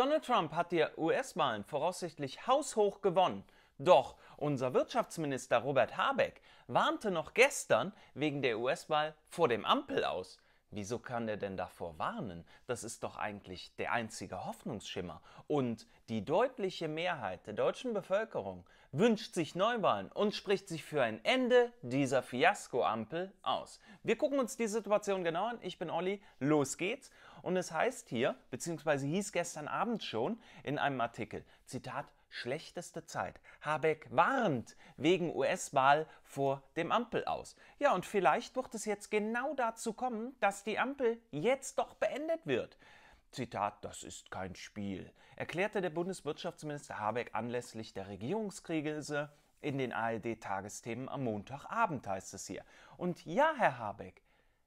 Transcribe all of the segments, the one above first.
Donald Trump hat die US-Wahlen voraussichtlich haushoch gewonnen. Doch unser Wirtschaftsminister Robert Habeck warnte noch gestern wegen der US-Wahl vor dem Ampel aus. Wieso kann er denn davor warnen? Das ist doch eigentlich der einzige Hoffnungsschimmer. Und die deutliche Mehrheit der deutschen Bevölkerung wünscht sich Neuwahlen und spricht sich für ein Ende dieser Fiasko-Ampel aus. Wir gucken uns die Situation genau an. Ich bin Olli, los geht's. Und es heißt hier, beziehungsweise hieß gestern Abend schon in einem Artikel, Zitat, schlechteste Zeit. Habeck warnt wegen US-Wahl vor dem Ampel aus. Ja, und vielleicht wird es jetzt genau dazu kommen, dass die Ampel jetzt doch beendet wird. Zitat, das ist kein Spiel, erklärte der Bundeswirtschaftsminister Habeck anlässlich der Regierungskrise in den ARD-Tagesthemen am Montagabend, heißt es hier. Und ja, Herr Habeck,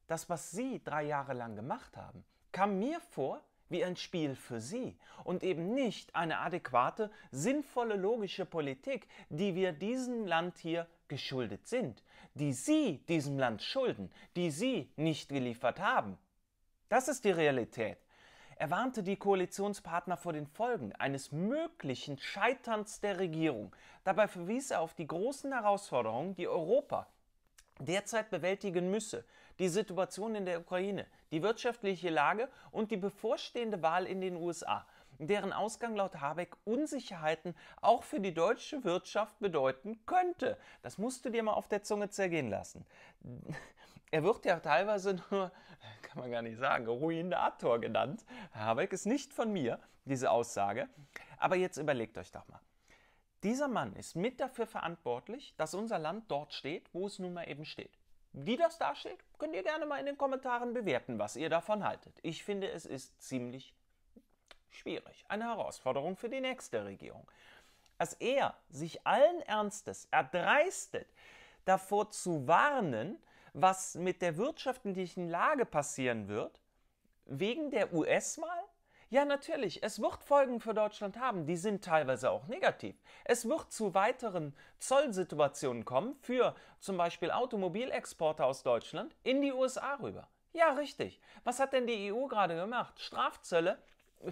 das, was Sie drei Jahre lang gemacht haben, kam mir vor wie ein Spiel für sie und eben nicht eine adäquate, sinnvolle, logische Politik, die wir diesem Land hier geschuldet sind, die sie diesem Land schulden, die sie nicht geliefert haben. Das ist die Realität. Er warnte die Koalitionspartner vor den Folgen eines möglichen Scheiterns der Regierung. Dabei verwies er auf die großen Herausforderungen, die Europa derzeit bewältigen müsse, die Situation in der Ukraine, die wirtschaftliche Lage und die bevorstehende Wahl in den USA, deren Ausgang laut Habeck Unsicherheiten auch für die deutsche Wirtschaft bedeuten könnte. Das musst du dir mal auf der Zunge zergehen lassen. Er wird ja teilweise nur, kann man gar nicht sagen, Ruinator genannt. Habeck ist nicht von mir, diese Aussage. Aber jetzt überlegt euch doch mal. Dieser Mann ist mit dafür verantwortlich, dass unser Land dort steht, wo es nun mal eben steht. Wie das dasteht, könnt ihr gerne mal in den Kommentaren bewerten, was ihr davon haltet. Ich finde, es ist ziemlich schwierig. Eine Herausforderung für die nächste Regierung. Dass er sich allen Ernstes erdreistet, davor zu warnen, was mit der wirtschaftlichen Lage passieren wird, wegen der US-Wahl? Ja, natürlich. Es wird Folgen für Deutschland haben. Die sind teilweise auch negativ. Es wird zu weiteren Zollsituationen kommen für zum Beispiel Automobilexporte aus Deutschland in die USA rüber. Ja, richtig. Was hat denn die EU gerade gemacht? Strafzölle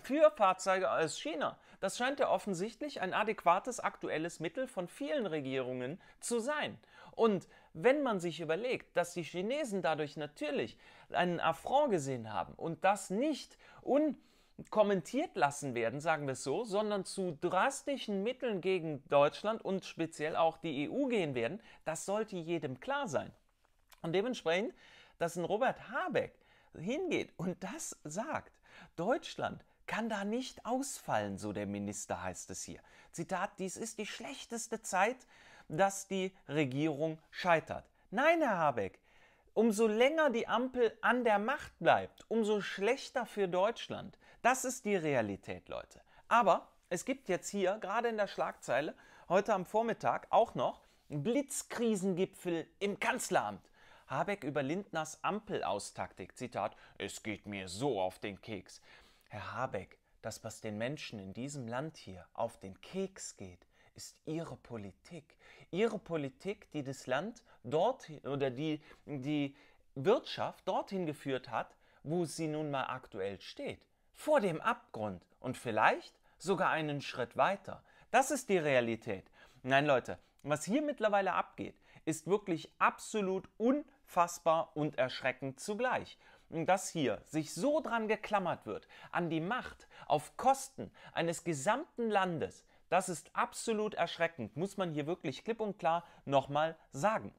für Fahrzeuge aus China. Das scheint ja offensichtlich ein adäquates aktuelles Mittel von vielen Regierungen zu sein. Und wenn man sich überlegt, dass die Chinesen dadurch natürlich einen Affront gesehen haben und das nicht un kommentiert lassen werden, sagen wir es so, sondern zu drastischen Mitteln gegen Deutschland und speziell auch die EU gehen werden, das sollte jedem klar sein. Und dementsprechend, dass ein Robert Habeck hingeht und das sagt, Deutschland kann da nicht ausfallen, so der Minister heißt es hier. Zitat, dies ist die schlechteste Zeit, dass die Regierung scheitert. Nein, Herr Habeck, umso länger die Ampel an der Macht bleibt, umso schlechter für Deutschland. Das ist die Realität, Leute. Aber es gibt jetzt hier, gerade in der Schlagzeile, heute am Vormittag auch noch Blitzkrisengipfel im Kanzleramt. Habeck über Lindners Ampelaustaktik. Zitat: Es geht mir so auf den Keks. Herr Habeck, das, was den Menschen in diesem Land hier auf den Keks geht, ist ihre Politik. Ihre Politik, die das Land dort oder die die Wirtschaft dorthin geführt hat, wo sie nun mal aktuell steht vor dem Abgrund und vielleicht sogar einen Schritt weiter. Das ist die Realität. Nein, Leute, was hier mittlerweile abgeht, ist wirklich absolut unfassbar und erschreckend zugleich. Dass hier sich so dran geklammert wird, an die Macht, auf Kosten eines gesamten Landes, das ist absolut erschreckend, muss man hier wirklich klipp und klar nochmal sagen.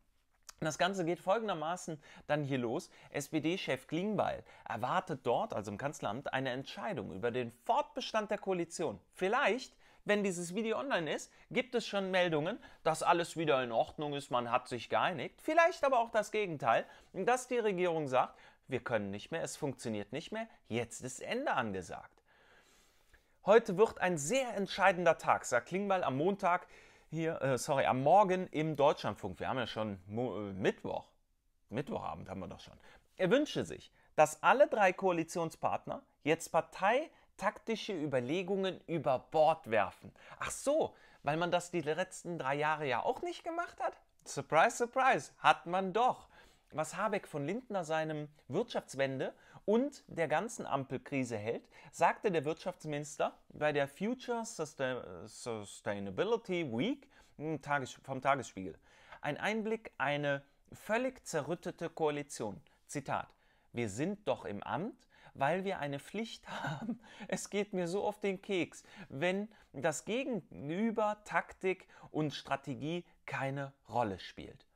Das Ganze geht folgendermaßen dann hier los. SPD-Chef Klingbeil erwartet dort, also im Kanzleramt, eine Entscheidung über den Fortbestand der Koalition. Vielleicht, wenn dieses Video online ist, gibt es schon Meldungen, dass alles wieder in Ordnung ist, man hat sich geeinigt. Vielleicht aber auch das Gegenteil, dass die Regierung sagt, wir können nicht mehr, es funktioniert nicht mehr, jetzt ist Ende angesagt. Heute wird ein sehr entscheidender Tag, sagt Klingbeil am Montag hier, äh, sorry, am Morgen im Deutschlandfunk. Wir haben ja schon Mo äh, Mittwoch. Mittwochabend haben wir doch schon. Er wünsche sich, dass alle drei Koalitionspartner jetzt parteitaktische Überlegungen über Bord werfen. Ach so, weil man das die letzten drei Jahre ja auch nicht gemacht hat? Surprise, surprise, hat man doch. Was Habeck von Lindner seinem Wirtschaftswende und der ganzen Ampelkrise hält, sagte der Wirtschaftsminister bei der Future Sustainability Week hm, vom Tagesspiegel. Ein Einblick, eine völlig zerrüttete Koalition. Zitat. Wir sind doch im Amt, weil wir eine Pflicht haben. Es geht mir so auf den Keks, wenn das Gegenüber Taktik und Strategie keine Rolle spielt.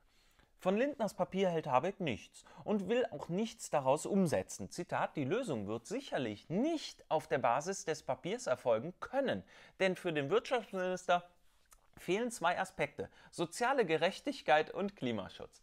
Von Lindners Papier hält Habeck nichts und will auch nichts daraus umsetzen. Zitat, die Lösung wird sicherlich nicht auf der Basis des Papiers erfolgen können, denn für den Wirtschaftsminister fehlen zwei Aspekte, soziale Gerechtigkeit und Klimaschutz.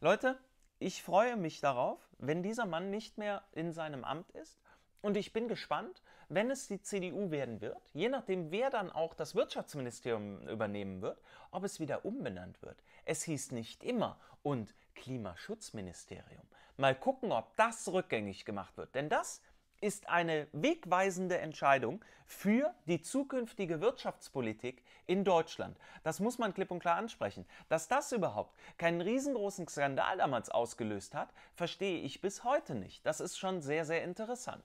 Leute, ich freue mich darauf, wenn dieser Mann nicht mehr in seinem Amt ist und ich bin gespannt, wenn es die CDU werden wird, je nachdem, wer dann auch das Wirtschaftsministerium übernehmen wird, ob es wieder umbenannt wird. Es hieß nicht immer und Klimaschutzministerium. Mal gucken, ob das rückgängig gemacht wird, denn das ist eine wegweisende Entscheidung für die zukünftige Wirtschaftspolitik in Deutschland. Das muss man klipp und klar ansprechen. Dass das überhaupt keinen riesengroßen Skandal damals ausgelöst hat, verstehe ich bis heute nicht. Das ist schon sehr, sehr interessant.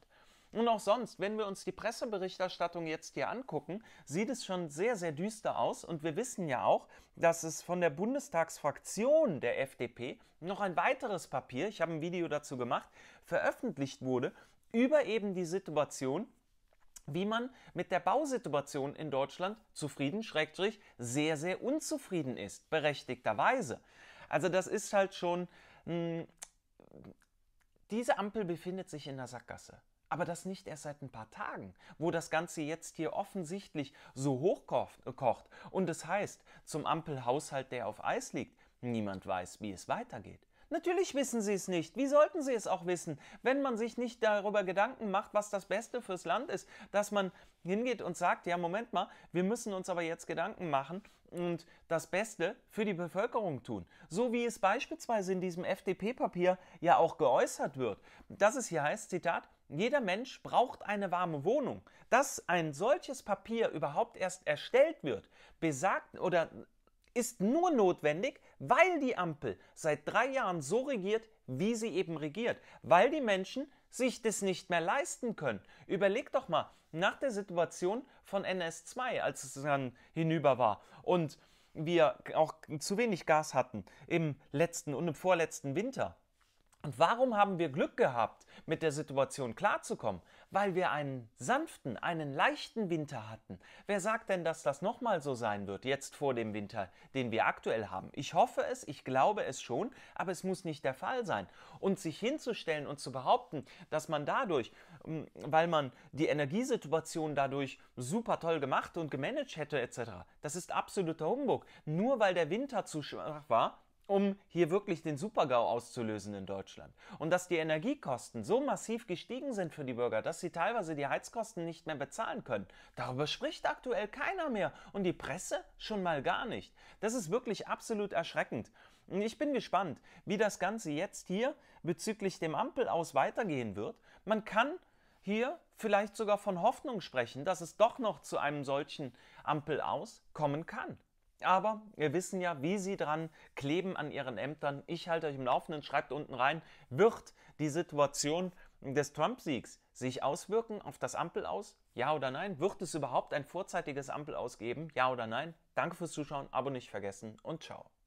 Und auch sonst, wenn wir uns die Presseberichterstattung jetzt hier angucken, sieht es schon sehr, sehr düster aus. Und wir wissen ja auch, dass es von der Bundestagsfraktion der FDP noch ein weiteres Papier, ich habe ein Video dazu gemacht, veröffentlicht wurde über eben die Situation, wie man mit der Bausituation in Deutschland zufrieden, schrägstrich, sehr, sehr unzufrieden ist, berechtigterweise. Also das ist halt schon... Mh, hm, diese Ampel befindet sich in der Sackgasse. Aber das nicht erst seit ein paar Tagen, wo das Ganze jetzt hier offensichtlich so hochkocht. Äh, und das heißt, zum Ampelhaushalt, der auf Eis liegt, niemand weiß, wie es weitergeht. Natürlich wissen sie es nicht. Wie sollten sie es auch wissen, wenn man sich nicht darüber Gedanken macht, was das Beste fürs Land ist, dass man hingeht und sagt, ja, Moment mal, wir müssen uns aber jetzt Gedanken machen, und das Beste für die Bevölkerung tun. So wie es beispielsweise in diesem FDP-Papier ja auch geäußert wird. Dass es hier heißt, Zitat, jeder Mensch braucht eine warme Wohnung. Dass ein solches Papier überhaupt erst erstellt wird, besagt oder ist nur notwendig, weil die Ampel seit drei Jahren so regiert, wie sie eben regiert, weil die Menschen sich das nicht mehr leisten können. Überleg doch mal, nach der Situation von NS2, als es dann hinüber war und wir auch zu wenig Gas hatten im letzten und im vorletzten Winter, und warum haben wir Glück gehabt, mit der Situation klarzukommen? Weil wir einen sanften, einen leichten Winter hatten. Wer sagt denn, dass das nochmal so sein wird, jetzt vor dem Winter, den wir aktuell haben? Ich hoffe es, ich glaube es schon, aber es muss nicht der Fall sein. Und sich hinzustellen und zu behaupten, dass man dadurch, hm, weil man die Energiesituation dadurch super toll gemacht und gemanagt hätte etc., das ist absoluter Humbug. Nur weil der Winter zu schwach war, um hier wirklich den Supergau auszulösen in Deutschland. Und dass die Energiekosten so massiv gestiegen sind für die Bürger, dass sie teilweise die Heizkosten nicht mehr bezahlen können. Darüber spricht aktuell keiner mehr und die Presse schon mal gar nicht. Das ist wirklich absolut erschreckend. Und ich bin gespannt, wie das Ganze jetzt hier bezüglich dem Ampelaus weitergehen wird. Man kann hier vielleicht sogar von Hoffnung sprechen, dass es doch noch zu einem solchen Ampelaus kommen kann. Aber wir wissen ja, wie sie dran kleben an ihren Ämtern. Ich halte euch im Laufenden, schreibt unten rein, wird die Situation des Trump-Siegs sich auswirken auf das Ampel aus? Ja oder nein? Wird es überhaupt ein vorzeitiges Ampel ausgeben? Ja oder nein? Danke fürs Zuschauen, Abo nicht vergessen und ciao.